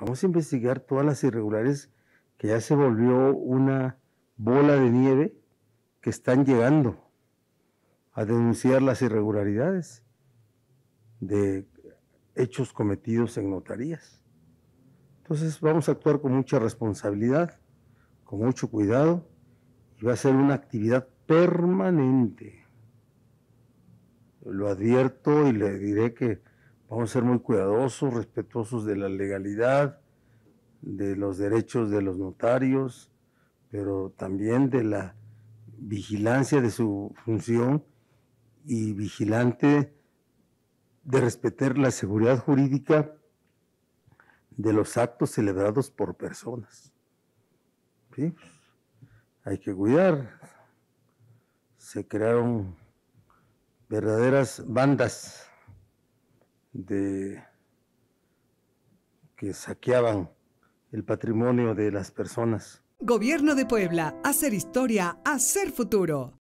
vamos a investigar todas las irregulares que ya se volvió una bola de nieve que están llegando a denunciar las irregularidades de hechos cometidos en notarías. Entonces vamos a actuar con mucha responsabilidad, con mucho cuidado, y va a ser una actividad permanente. Lo advierto y le diré que Vamos a ser muy cuidadosos, respetuosos de la legalidad, de los derechos de los notarios, pero también de la vigilancia de su función y vigilante de respetar la seguridad jurídica de los actos celebrados por personas. Pues, hay que cuidar. Se crearon verdaderas bandas de que saqueaban el patrimonio de las personas. Gobierno de Puebla, hacer historia, hacer futuro.